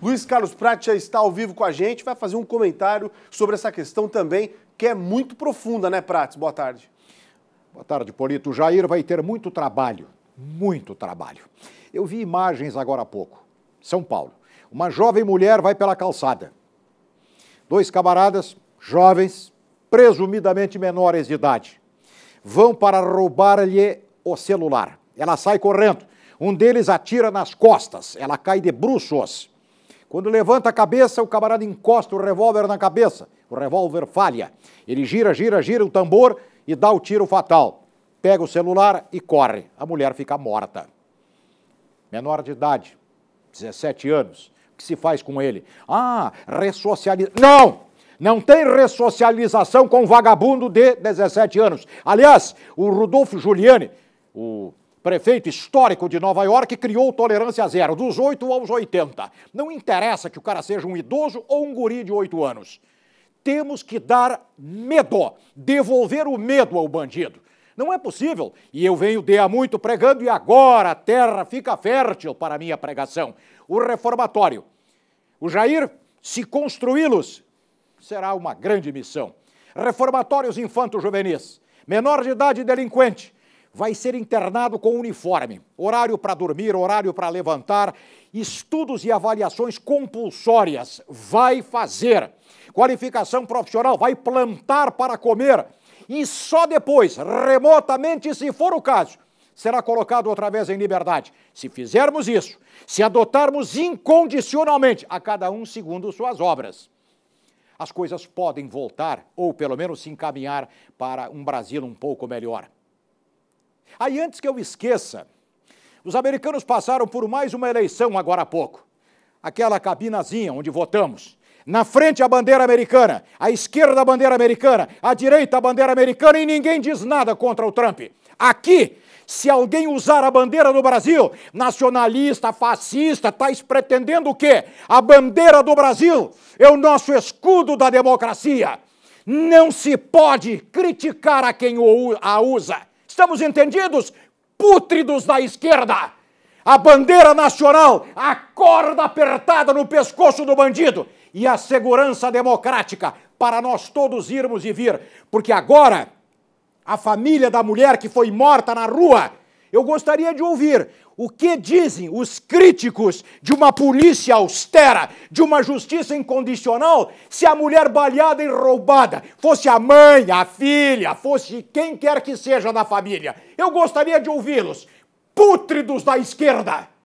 Luiz Carlos Prates já está ao vivo com a gente, vai fazer um comentário sobre essa questão também, que é muito profunda, né, Prates? Boa tarde. Boa tarde, Polito. O Jair vai ter muito trabalho, muito trabalho. Eu vi imagens agora há pouco. São Paulo. Uma jovem mulher vai pela calçada. Dois camaradas, jovens, presumidamente menores de idade, vão para roubar-lhe o celular. Ela sai correndo. Um deles atira nas costas. Ela cai de bruços. Quando levanta a cabeça, o camarada encosta o revólver na cabeça. O revólver falha. Ele gira, gira, gira o tambor e dá o tiro fatal. Pega o celular e corre. A mulher fica morta. Menor de idade, 17 anos. O que se faz com ele? Ah, ressocializa. Não! Não tem ressocialização com um vagabundo de 17 anos. Aliás, o Rudolfo Giuliani, o prefeito histórico de Nova York, criou tolerância zero, dos 8 aos 80. Não interessa que o cara seja um idoso ou um guri de 8 anos. Temos que dar medo, devolver o medo ao bandido. Não é possível. E eu venho de há muito pregando e agora a terra fica fértil para a minha pregação. O reformatório. O Jair, se construí-los, será uma grande missão. Reformatórios infanto-juvenis, menor de idade delinquente, vai ser internado com uniforme, horário para dormir, horário para levantar, estudos e avaliações compulsórias, vai fazer. Qualificação profissional, vai plantar para comer. E só depois, remotamente, se for o caso, será colocado outra vez em liberdade. Se fizermos isso, se adotarmos incondicionalmente a cada um segundo suas obras, as coisas podem voltar ou pelo menos se encaminhar para um Brasil um pouco melhor. Aí, antes que eu esqueça, os americanos passaram por mais uma eleição agora há pouco. Aquela cabinazinha onde votamos. Na frente a bandeira americana, à esquerda a bandeira americana, à direita a bandeira americana e ninguém diz nada contra o Trump. Aqui, se alguém usar a bandeira do Brasil, nacionalista, fascista, está pretendendo o quê? A bandeira do Brasil é o nosso escudo da democracia. Não se pode criticar a quem a usa. Estamos entendidos? Pútridos da esquerda. A bandeira nacional, a corda apertada no pescoço do bandido e a segurança democrática para nós todos irmos e vir, porque agora a família da mulher que foi morta na rua eu gostaria de ouvir o que dizem os críticos de uma polícia austera, de uma justiça incondicional, se a mulher baleada e roubada fosse a mãe, a filha, fosse quem quer que seja da família. Eu gostaria de ouvi-los, pútridos da esquerda.